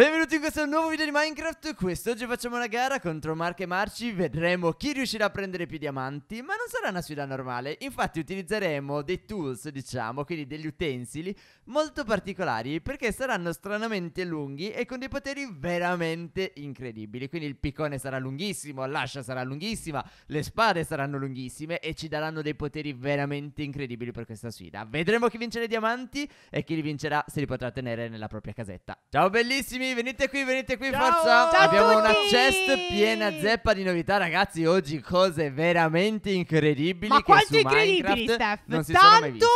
Benvenuti in questo nuovo video di Minecraft, quest'oggi facciamo una gara contro e Marci, vedremo chi riuscirà a prendere più diamanti, ma non sarà una sfida normale, infatti utilizzeremo dei tools, diciamo, quindi degli utensili molto particolari perché saranno stranamente lunghi e con dei poteri veramente incredibili, quindi il piccone sarà lunghissimo, l'ascia sarà lunghissima, le spade saranno lunghissime e ci daranno dei poteri veramente incredibili per questa sfida. Vedremo chi vincerà i diamanti e chi li vincerà se li potrà tenere nella propria casetta. Ciao bellissimi! venite qui, venite qui, Ciao. forza! Ciao Abbiamo una chest piena zeppa di novità, ragazzi. Oggi cose veramente incredibili. Ma quanto incredibili, Steph! Non si Tanto sono mai viste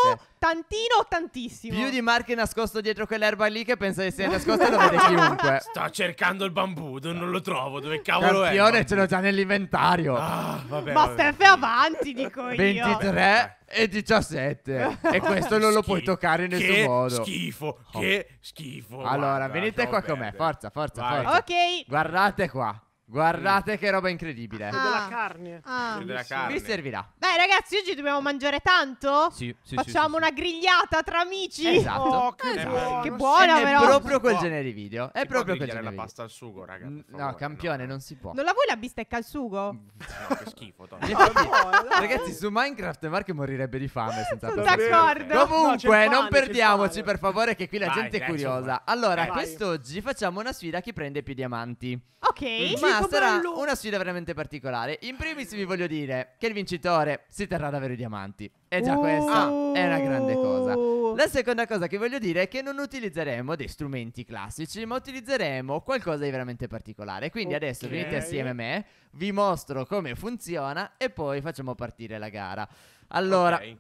tantino o tantissimo? Più di Mark è nascosto dietro quell'erba lì che pensa di essere nascosta da vedere chiunque. Sto cercando il bambù, non lo trovo. Dove cavolo Campione è? Campione ce l'ho già nell'inventario. Ah, vabbè, Ma Steph è avanti, dico io. 23 e 17 e questo non lo puoi toccare in nessun che modo schifo oh. che schifo allora guarda, venite qua con me forza forza Vai. forza ok guardate qua Guardate che roba incredibile. C'è della ah. carne. Ah. C'è della carne. Vi servirà. Beh, ragazzi, oggi dobbiamo mangiare tanto. Sì, sì. Facciamo sì, sì, una grigliata tra amici. Esatto. Oh, che, esatto. Buono. che buona, però. È proprio quel genere di video. È si proprio quel genere. la pasta al sugo, ragazzi. no, campione, no. non si può. Non la vuoi la bistecca al sugo? no, che schifo. Ah, no, ragazzi, su Minecraft Mark morirebbe di fame. Senza Sono d'accordo. Comunque, non perdiamoci, per favore, che qui la gente è curiosa. Allora, quest'oggi facciamo una sfida a chi prende più diamanti. Ok. Ma sarà bello. una sfida veramente particolare. In primis vi voglio dire che il vincitore si terrà ad avere i diamanti. E già oh. questa è una grande cosa. Oh! La seconda cosa che voglio dire è che non utilizzeremo dei strumenti classici, ma utilizzeremo qualcosa di veramente particolare. Quindi okay. adesso venite assieme a me, vi mostro come funziona e poi facciamo partire la gara. Allora, okay.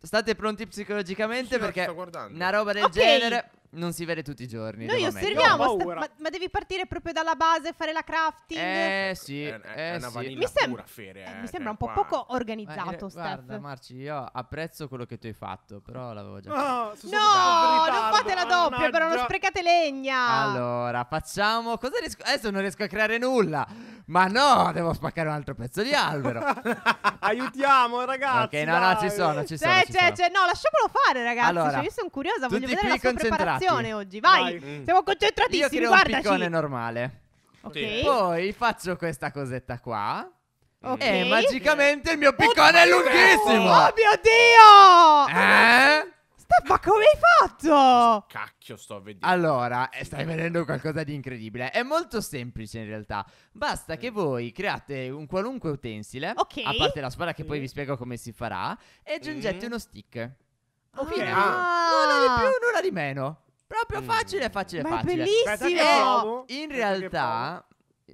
state pronti psicologicamente sì, perché una roba del okay. genere non si vede tutti i giorni. Noi osserviamo, sta- ma, ma, devi partire proprio dalla base, fare la crafting. Eh sì, è, è eh, una sì. mi sem- pura fere. Eh, eh mi sembra cioè, un po' qua. poco eh, organizzato, ma, Guarda, Marci, io apprezzo quello che tu hai fatto, però l'avevo già No, no non fate la doppia, però non sprecate legna. Allora, facciamo... Cosa riesco... Adesso non riesco a creare nulla. Ma no, devo spaccare un altro pezzo di albero. Aiutiamo, ragazzi. Ok, no, no, ci sono, ci sono. C'è, cioè, ci c'è, cioè, sono. Cioè, no, lasciamolo fare, ragazzi. Allora, cioè, io sono curiosa, voglio vedere la sua preparazione oggi. Vai, Vai. Mm. siamo concentratissimi, Io tiro guardaci. un piccone normale. Okay. Poi faccio questa cosetta qua. Okay. E magicamente il mio piccone oh, è lunghissimo. Oh mio Dio! Eh? Steph, ma come hai fatto? Cacchio, sto vedendo. Allora, eh, stai vedendo qualcosa di incredibile. È molto semplice in realtà. Basta che mm. voi create un qualunque utensile, Ok. a parte la spada che poi vi spiego come si farà, e aggiungete mm. uno stick. Ah. Ok, ah. nulla di più, ah. nulla di meno. Proprio mm. facile, facile, ma facile. È bellissimo. E in realtà,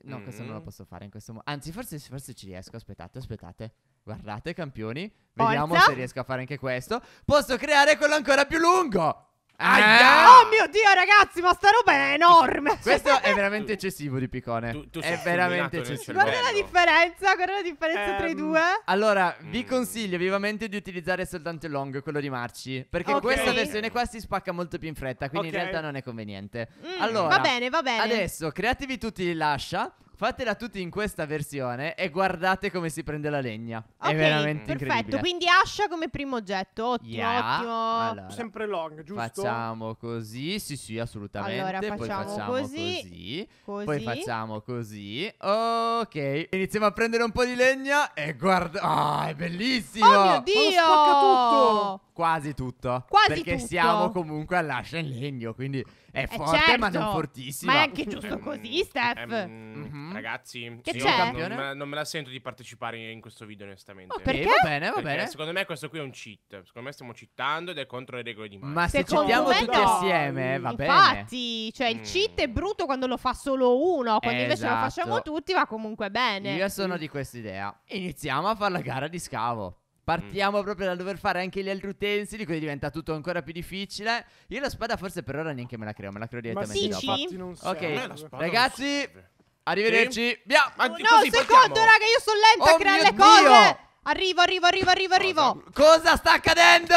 no, questo non lo mm. posso fare in questo modo. Anzi, forse, forse ci riesco. Aspettate, aspettate. Guardate, campioni. Vediamo Forza. se riesco a fare anche questo. Posso creare quello ancora più lungo. Aia! Oh mio dio, ragazzi, ma sta roba è enorme. Questo è veramente eccessivo di Picone. Tu, tu è veramente eccessivo. Guarda la differenza, guarda la differenza um, tra i ehm, due. Allora, vi mm. consiglio vivamente di utilizzare soltanto il long, quello di Marci. Perché okay. questa versione qua si spacca molto più in fretta. Quindi okay. in realtà non è conveniente. Mm, allora, va bene, va bene. Adesso createvi tutti l'ascia. Fatela tutti in questa versione e guardate come si prende la legna. Okay, è veramente perfetto. incredibile. Perfetto, quindi Ascia come primo oggetto. Ottimo, yeah. ottimo. Allora, Sempre long, giusto? Facciamo così, sì sì, assolutamente. Allora, facciamo poi facciamo così, così, così. Poi facciamo così. Ok, iniziamo a prendere un po' di legna e guarda... Ah, oh, è bellissimo! Oh mio Dio! Ma tutto! Quasi tutto. Quasi perché tutto. siamo comunque all'ascia in legno, quindi è eh, forte certo. ma non certo. fortissima. Ma è anche giusto così, ehm, Steph. Mm-hmm. Mhm. Mm-hmm. Ragazzi, che io c'è? Non, me, non me la sento di partecipare in, questo video, onestamente. Oh, perché? Eh, va bene, va perché bene. Secondo me questo qui è un cheat. Secondo me stiamo cheatando ed è contro le regole di Mario. Ma se cheatiamo no. tutti assieme, va Infatti, bene. Infatti, cioè il mm. cheat è brutto quando lo fa solo uno. Quando esatto. invece lo esatto. facciamo tutti va comunque bene. Io sono mm. di questa idea. Iniziamo a fare la gara di scavo. Partiamo mm. proprio da dover fare anche gli altri utensili, quindi diventa tutto ancora più difficile. Io la spada forse per ora neanche me la creo, me la creo direttamente Ma sì, dopo. Sì. Ok, ragazzi, Arrivederci. Via. Ma no, così, secondo, raga, io sono lento oh a creare le cose. Dio. Arrivo, arrivo, arrivo, arrivo, arrivo. Cosa sta accadendo?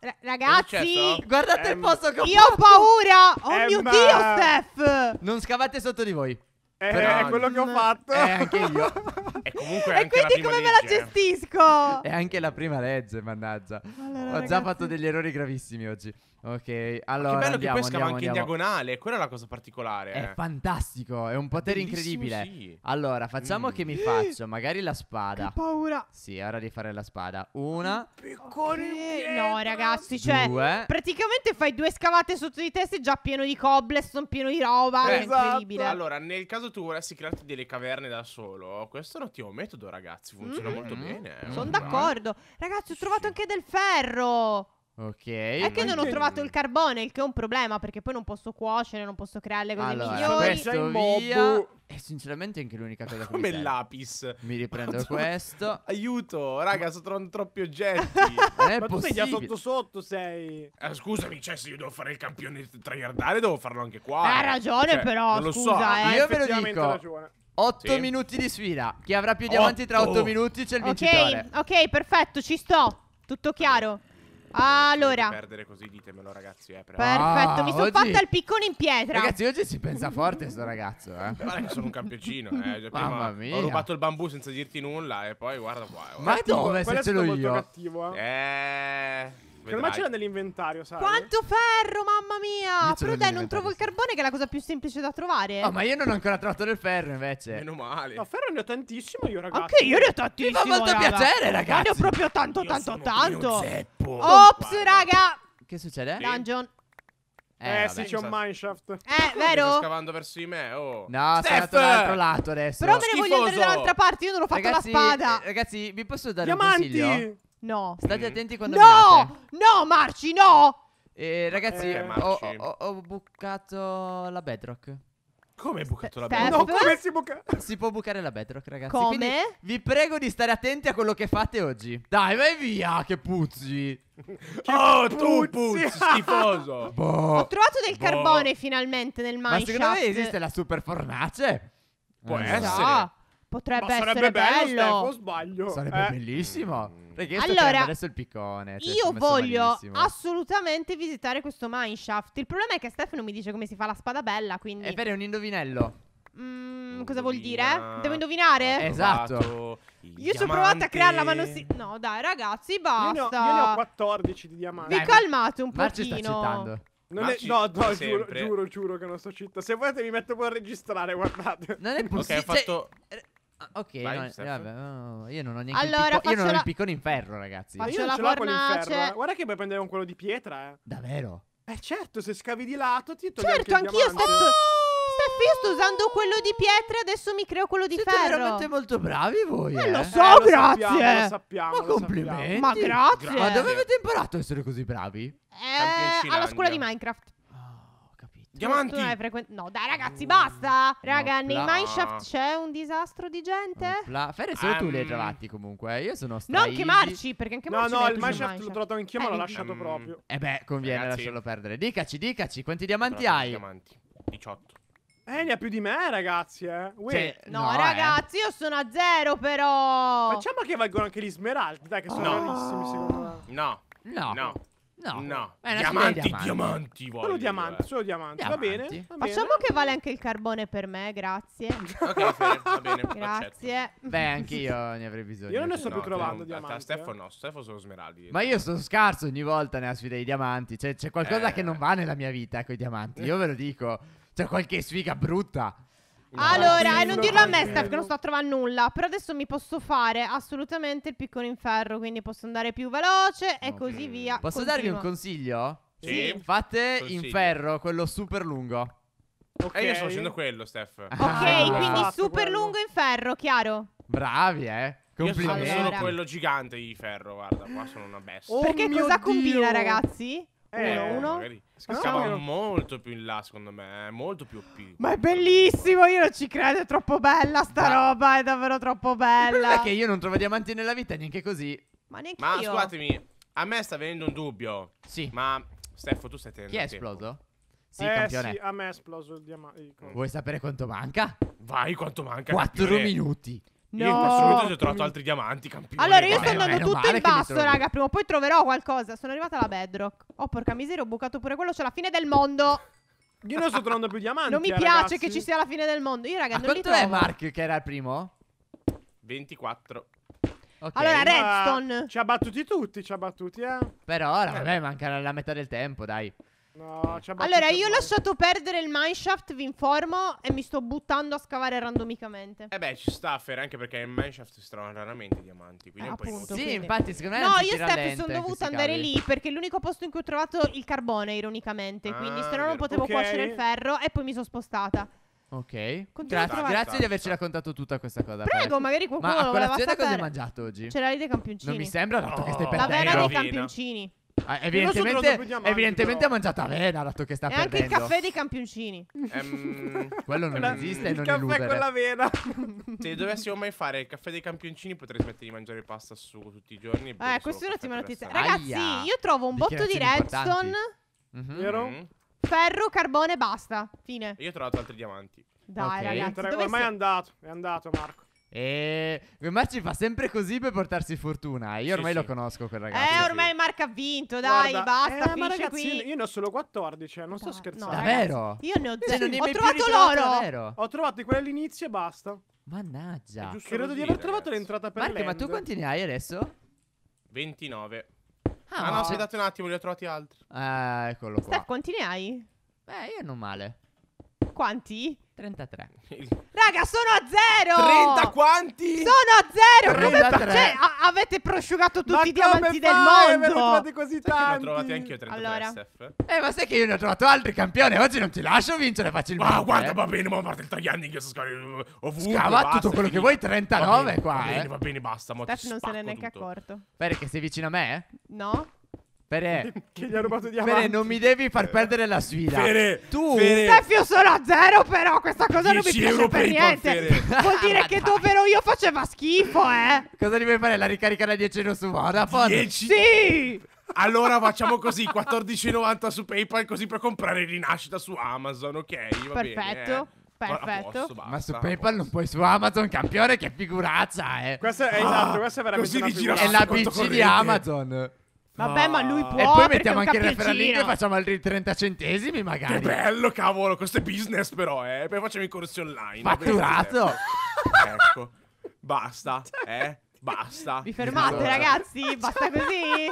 R ragazzi, guardate ehm. il posto che ho Io ho paura. Oh ehm. mio Dio, Steph. Non scavate sotto di voi. Eh, Però, è quello che ho fatto. Eh, anche io. e comunque è anche E quindi come legge. me la gestisco? è anche la prima legge, mannaggia. Allora ho già fatto degli errori gravissimi oggi. Ok, allora. che bello andiamo, che poi scava anche in diagonale. Quella è la cosa particolare. È fantastico. È un potere Bellissimo, incredibile. Sì. Allora, facciamo mm. che mi mm. faccio magari la spada. Che paura. Sì, è ora di fare la spada. Una. Okay. No, ragazzi, cioè. Due. Praticamente fai due scavate sotto di testa È già pieno di cobblestone, pieno di roba. Eh, è esatto. incredibile. Allora, nel caso tu vorresti crearti delle caverne da solo, questo è un ottimo metodo, ragazzi. Funziona mm. molto bene. Eh. Sono d'accordo. Ragazzi, ho trovato sì. anche del ferro oro. Ok. È che non ho trovato il carbone, il che è un problema perché poi non posso cuocere, non posso creare le cose allora, migliori. Questo via. E sinceramente anche l'unica cosa Come che mi lapis. Mi riprendo Madonna. questo. Aiuto, raga, sono troppi oggetti. non è Ma possibile. tu già sotto sotto sei. Eh, scusami, cioè se io devo fare il campione tryhardare devo farlo anche qua. Ha ragione cioè, però, non scusa, lo so. Eh. Io ve lo dico. Ragione. 8 sì. minuti di sfida. Chi avrà più diamanti 8. tra 8 minuti c'è il okay, vincitore. Ok, ok, perfetto, ci sto. Tutto chiaro. Allora. Perdere così ditemelo ragazzi, eh, Perfetto, ah, mi sono oggi... fatta il piccone in pietra. Ragazzi, oggi si pensa forte sto ragazzo, eh. eh guarda che sono un campioncino, eh. Cioè, Mamma mia. Ho rubato il bambù senza dirti nulla e poi guarda qua. Eh, guarda. Ma dove se ce l'ho io? Cattivo, eh. eh. Secondo me ce l'ha nell'inventario, sai. Quanto ferro, mamma mia! Io Però dai, non trovo il carbone, che è la cosa più semplice da trovare. Oh, ma io non ho ancora trovato del ferro, invece. Meno male. No, ferro ne ho tantissimo io, ragazzi. Anche io ne ho tantissimo. Mi fa molto raga. piacere, ragazzi. Ma ne ho proprio tanto, io tanto, tanto. Ops, raga. Che succede? Dungeon. Eh, eh sì, c'è un mineshaft. Eh, vero? Sto scavando verso di me, oh. No, Steph! sono dall'altro lato adesso. Però me ne Schifoso. voglio andare dall'altra parte, io non ho fatto ragazzi, la spada. Eh, ragazzi, vi posso dare Diamanti. un consiglio? No. State attenti quando No! minate. No, Marci, no! Eh, ragazzi, Eh, ho, Marci. ho- ho bucato la bedrock. Come hai bucato la Steph? No, come si buca? Si può bucare la bedrock, ragazzi. Come? Quindi vi prego di stare attenti a quello che fate oggi. Dai, vai via, che puzzi. Oh, tu puzzi, schifoso. Boh. Ho trovato del boh. carbone finalmente nel Ma secondo me esiste la super fornace? Può Non lo so. Potrebbe Ma essere sarebbe bello, Stefano, sbaglio. Sarebbe Eh. bellissimo. L'hai chiesto allora, adesso il piccone. Cioè, io voglio malissimo. assolutamente visitare questo mineshaft. Il problema è che Stefano mi dice come si fa la spada bella, quindi... È eh, vero, è un indovinello. Mm, cosa vuol dire? Devo indovinare? Eh, esatto. esatto. Io ci ho provato a crearla, ma non si. No, dai, ragazzi, basta. Io ne ho, io ne ho 14 di diamanti. Vi calmate un po'. sta citando. Non è, ci... no, no, giuro, giuro, giuro, che non sto città. Se volete mi metto poi a registrare, guardate. Non è possibile. Ok, ho fatto... Cioè... Ah, ok, Vai, no, vabbè, no, io non ho neanche Allora, il, picco- io non ho il piccone in ferro, ragazzi. Ma Io non la ce l'ho quello in ferro. Eh. Guarda che puoi prendere un quello di pietra, eh. Davvero? Eh certo, se scavi di lato ti togli Certo, anche il certo, anch'io, diamante. Steph. Steph, io sto usando quello di pietra, e adesso mi creo quello di Siete ferro. veramente molto bravi voi. Eh, lo eh. so, Eh, lo grazie. sappiamo, lo sappiamo, Ma complimenti. sappiamo. Ma grazie. Ma dove avete imparato a essere così bravi? Eh, alla scuola di Minecraft. Diamanti! Frequen- no, dai, ragazzi, basta! Mm. Raga, nei mineshaft c'è un disastro di gente? La Ferre, solo tu li hai trovati comunque. Io sono stato. Non marci, perché anche Marci. No, no, il mineshaft l'ho trovato anch'io, ma l'ho eh, lasciato mm. proprio. Eh beh, conviene Ragazzi. lasciarlo perdere. Dicaci, dicaci, quanti diamanti hai? Diamanti. 18. Eh, ne ha più di me, ragazzi, eh. Cioè, no, no, eh. ragazzi, eh. io sono a zero, però. Facciamo che valgono anche gli smeraldi, dai, che sono oh. bravissimi, secondo me. No. No. No. No, no. Diamanti, diamanti, diamanti. Solo diamanti, solo diamanti. diamanti. Va, bene, va bene. Facciamo che vale anche il carbone per me, grazie. ok, Fer, va bene. grazie. Beh, anch'io ne avrei bisogno. Io non ne sto no, più trovando non, diamanti. Stefano eh. no, Stefano sono smeraldi. Ma io sono scarso ogni volta nella sfida dei diamanti. Cioè, c'è qualcosa eh. che non va nella mia vita con i diamanti. Io ve lo dico. C'è qualche sfiga brutta allora, eh, non dirlo a me, Steph, che non sto a trovare nulla. Però adesso mi posso fare assolutamente il piccone in ferro. Quindi posso andare più veloce e okay. così via. Posso Continuo. darvi un consiglio? Sì. Fate consiglio. in ferro quello super lungo. Ok. E io sto facendo quello, Steph. Ah, ok, ah, quindi super quello. lungo in ferro, chiaro. Bravi, eh. Complimenti. Io sono quello gigante di ferro, guarda, qua sono una bestia. Oh Perché cosa Dio. combina, ragazzi? Eh, uno, uno. Scappava no? molto più in là, secondo me. Eh, molto più OP. Ma è bellissimo. Io non ci credo. È troppo bella sta Ma... roba. È davvero troppo bella. è che io non trovo diamanti nella vita neanche così. Ma neanche Ma io. scusatemi, a me sta venendo un dubbio. Sì. Ma Stefano, tu stai tenendo. Chi è esploso? Sì, eh, campione. Sì, a me è esploso il diamante. Vuoi sapere quanto manca? Vai, quanto manca? 4 minuti. No, io in questo momento ho trovato altri diamanti, campioni. Allora, io sto andando tutto in basso, raga. Prima o poi troverò qualcosa. Sono arrivata alla bedrock. Oh, porca miseria, ho bucato pure quello. C'è la fine del mondo. Io non sto trovando più diamanti. Non mi eh, piace ragazzi. che ci sia la fine del mondo. Io, raga, A non li trovo. Quanto è Mark che era il primo? 24. Okay. Allora, Redstone. Ci ha battuti tutti, ci ha battuti, eh. Però, eh, vabbè, manca la metà del tempo, dai. No, c'è allora, io ho lasciato perdere il mineshaft, vi informo, e mi sto buttando a scavare randomicamente. Eh beh, ci sta, a Fer, anche perché nel mineshaft si trovano raramente i diamanti, quindi eh, un appunto, po' Sì, infatti, secondo me No, io Steph sono dovuta andare lì perché è l'unico posto in cui ho trovato il carbone, ironicamente, ah, quindi se ah, no non potevo okay. cuocere il ferro e poi mi sono spostata. Ok. Gra grazie di averci raccontato tutta questa cosa. Prego, Pef. magari qualcuno Ma lo voleva sapere. Ma colazione cosa hai mangiato oggi? C'era lì dei campioncini. Non mi sembra, dato oh, che stai perdendo. La vera dei campioncini. Ah, evidentemente, evidentemente ha mangiato avena dato che sta e perdendo. anche il caffè dei campioncini. Ehm, Quello non La- esiste, il caffè illusere. con l'avena. se dovessimo mai fare il caffè dei campioncini, potrei smettere di mangiare pasta su tutti i giorni. Eh, boh, solo questa è caffè un'ottima notizia. Ragazzi, Aia. io trovo un botto di Dichiarazioni importanti. redstone, mhm. Vero? Mm. ferro, carbone e basta. Fine. Io ho trovato altri diamanti. Dai, Ok. ragazzi. Ormai è andato, è andato Marco. E Gomez fa sempre così per portarsi fortuna. Io ormai sì, lo conosco quel eh, ragazzo. Eh, ormai sì. Marca ha vinto, dai, Guarda, basta. Eh, ma ragazzi, qui. io ne ho solo 14, eh, non sto da, scherzando. No, Davvero? Io ne ho zero. Ho trovato l'oro. Davvero. Ho trovato quelli all'inizio e basta. Mannaggia. Credo così, di aver trovato l'entrata per Marco, ma tu quanti ne hai adesso? 29. Ah, ah no, aspettate un attimo, li ho trovati altri. Eh, eccolo qua. Steph, quanti ne hai? Beh, io non male. Quanti? 33. Raga, sono a zero! 30 quanti? Sono a zero! Come 33. Cioè, a- avete prosciugato tutti i diamanti del mondo! Ma trovate così cioè, tanti? Ne ho trovati anch'io 33 Allora. SF. Eh, ma sai che io ne ho trovato altri, campioni? Oggi non ti lascio vincere facilmente. Ma ah, guarda, va bene, ma a parte il tagliandi che sto scavando ovunque. Scava basta, tutto quello che vuoi, finito. 39 qua, Va bene, eh. va bene, basta, mo Steph non se ne è neanche accorto. accorto. Perché sei vicino a me? Eh? No? Pere, che gli ha rubato di avanti. Pere, non mi devi far perdere la sfida. Pere, tu, Pere. Stefio, sono a zero, però questa cosa non mi piace per niente. Pan, Vuol dire che dove ero io faceva schifo, eh. Cosa devi fare? La ricarica a 10 euro su Vodafone? 10? Sì. Allora facciamo così, 14,90 su PayPal, così per comprare Rinascita su Amazon, ok? Va Perfetto. Bene, eh. Perfetto. Posso, basta, Ma su PayPal posso. non puoi su Amazon, campione, che figuraccia, eh. Ah, questo è esatto, questa è veramente così una figuraccia. È la PC di Amazon. Vabbè, ma lui può. E poi mettiamo anche il referendum e facciamo altri 30 centesimi, magari. Che bello, cavolo. Questo è business, però, eh. Poi facciamo i corsi online. Fatturato. ecco. Basta, cioè, eh. Basta. Vi fermate, ragazzi? Basta così?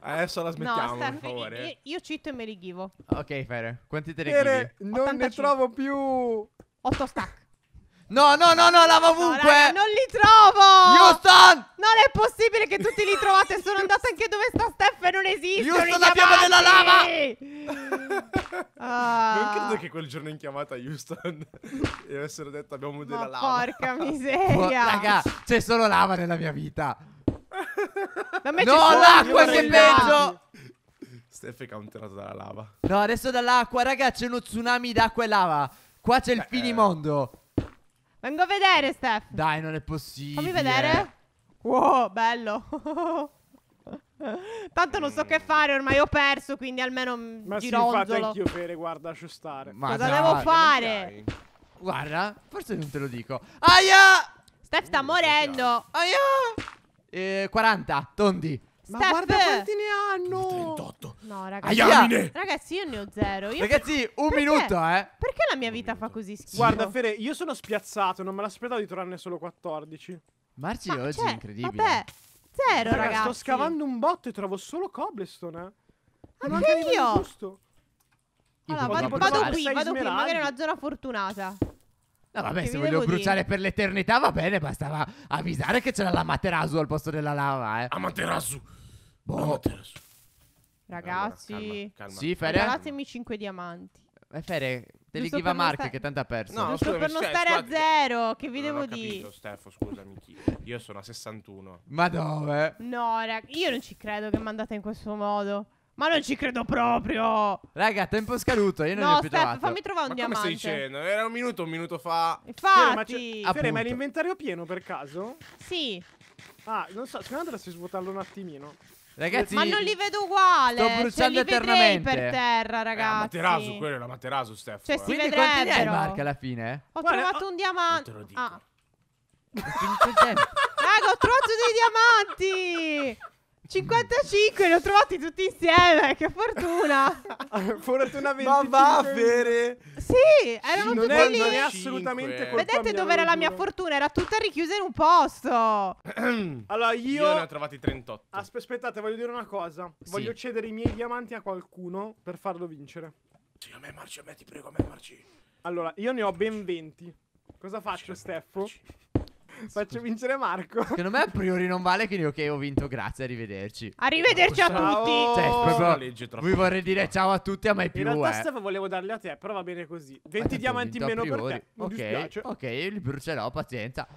Adesso la smettiamo, no, per favore. Io, io cito e me li ghivo. Ok, Fere. Quanti te ne ghivi? Non 85. ne trovo più. 8 stack. No, no, no, no, lava ovunque! No, raga, non li trovo! Houston! Non è possibile che tutti li trovate, sono andata anche dove sta Steph e non esiste! Houston, abbiamo della lava! ah. Non credo che quel giorno in chiamata Houston e avessero detto abbiamo della Ma lava. porca miseria! Oh, raga, c'è solo lava nella mia vita! Ma me no, l'acqua che peggio! Steph è counterato dalla lava. No, adesso dall'acqua, raga, c'è uno tsunami d'acqua e lava. Qua c'è il eh, finimondo. Vengo a vedere, Steph. Dai, non è possibile. Fammi vedere. Wow, bello. Tanto non so eh. che fare, ormai ho perso, quindi almeno Ma gironzolo. Ma sì, infatti anch'io, Fere, guarda, lascio stare. Ma Cosa dai, devo fare? Guarda, forse non te lo dico. Aia! Steph sta mm, morendo. Aia! Eh, 40, tondi. Ma Steph. guarda quanti ne ha! no, ragazzi. Aiamine! Ragazzi, io ne ho zero. Io ragazzi, un perché? minuto, eh. Perché la mia vita fa così schifo? Guarda, Fede, io sono spiazzato. Non me l'aspettavo di trovarne solo 14. Marci Ma oggi è cioè, incredibile. Vabbè, zero, Raga, ragazzi. Sto scavando un botto e trovo solo cobblestone, eh. Ma non anche io. Gusto. Allora, vado, vado qui, vado smeraldi. qui. Magari è una zona fortunata. No, vabbè, che se volevo bruciare dire? per l'eternità va bene, bastava avvisare che c'era la materasu al posto della lava, eh. Amaterasu. Boh. Amaterasu. Ragazzi, allora, calma, calma. Sì, Fede. 5 diamanti. Eh, Fede, te li give Mark sta... che tanto ha perso. No, Giusto per non stare squadri... a zero, che vi non devo dire? Stefo, scusami, chi? io sono a 61. Ma dove? No, raga, io non ci credo che mi andate in questo modo. Ma non ci credo proprio. Raga, tempo scaduto. Io non no, ho più Steph, trovato. fammi trovare un ma diamante. Ma stai dicendo? Era un minuto, un minuto fa. Infatti. Fere, ma, Fere, ma è l'inventario pieno per caso? Sì. Ah, non so, secondo me si svuotarlo un attimino. Ragazzi, ma non li vedo uguale. Sto cioè, bruciando cioè, eternamente. per terra, eh, ragazzi. Eh, materasu, quello era materasu, Stefano. Cioè, eh. Quindi vedrebbero. quanti ne hai, Marca, alla fine? Ho Guarda, trovato ho... un oh, diamante. Non te lo dico. Ah. Raga, ho trovato dei diamanti. 55, li ho trovati tutti insieme, che fortuna! Ah, fortuna 25. Ma va a bere! Sì, erano non tutti è, lì. Non è assolutamente colpa Vedete dove era la mia fortuna? Era tutta richiusa in un posto. allora io... Io ne ho trovati 38. Aspe aspettate, voglio dire una cosa. Sì. Voglio cedere i miei diamanti a qualcuno per farlo vincere. Sì, a me Marci, a me ti prego, a me Marci. Allora, io ne ho ben 20. Cosa faccio, Steffo? Faccio vincere Marco. Secondo me a priori non vale, che ok, ho vinto, grazie, arrivederci. Arrivederci a tutti. Cioè, proprio, lui vorrei dire ciao a tutti, a mai più. In realtà eh. Stefano volevo darle a te, però va bene così. 20 diamanti in meno per te. Non ok, dispiace. ok, il più pazienza.